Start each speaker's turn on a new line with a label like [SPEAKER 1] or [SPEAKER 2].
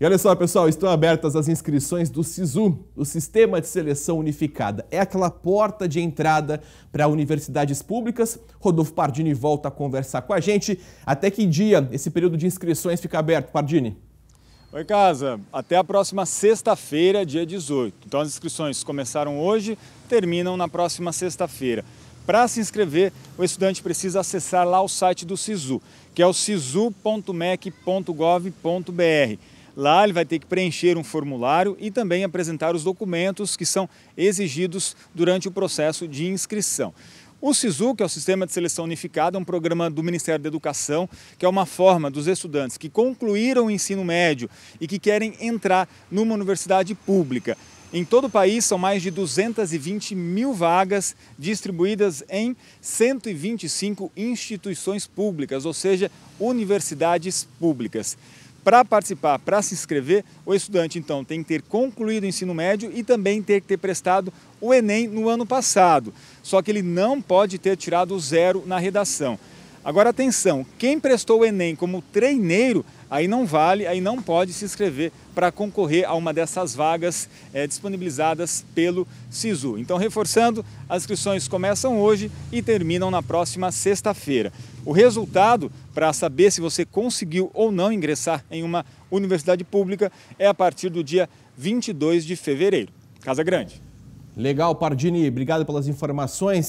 [SPEAKER 1] E olha só, pessoal, estão abertas as inscrições do SISU, o Sistema de Seleção Unificada. É aquela porta de entrada para universidades públicas. Rodolfo Pardini volta a conversar com a gente. Até que dia esse período de inscrições fica aberto, Pardini?
[SPEAKER 2] Oi, casa. Até a próxima sexta-feira, dia 18. Então, as inscrições começaram hoje, terminam na próxima sexta-feira. Para se inscrever, o estudante precisa acessar lá o site do SISU, que é o sisu.mec.gov.br. Lá ele vai ter que preencher um formulário e também apresentar os documentos que são exigidos durante o processo de inscrição. O SISU, que é o Sistema de Seleção Unificada, é um programa do Ministério da Educação, que é uma forma dos estudantes que concluíram o ensino médio e que querem entrar numa universidade pública. Em todo o país, são mais de 220 mil vagas distribuídas em 125 instituições públicas, ou seja, universidades públicas. Para participar, para se inscrever, o estudante então tem que ter concluído o ensino médio e também ter que ter prestado o Enem no ano passado. Só que ele não pode ter tirado zero na redação. Agora atenção, quem prestou o Enem como treineiro, aí não vale, aí não pode se inscrever para concorrer a uma dessas vagas é, disponibilizadas pelo SISU. Então, reforçando, as inscrições começam hoje e terminam na próxima sexta-feira. O resultado para saber se você conseguiu ou não ingressar em uma universidade pública é a partir do dia 22 de fevereiro. Casa Grande. Legal,
[SPEAKER 1] Pardini. Obrigado pelas informações.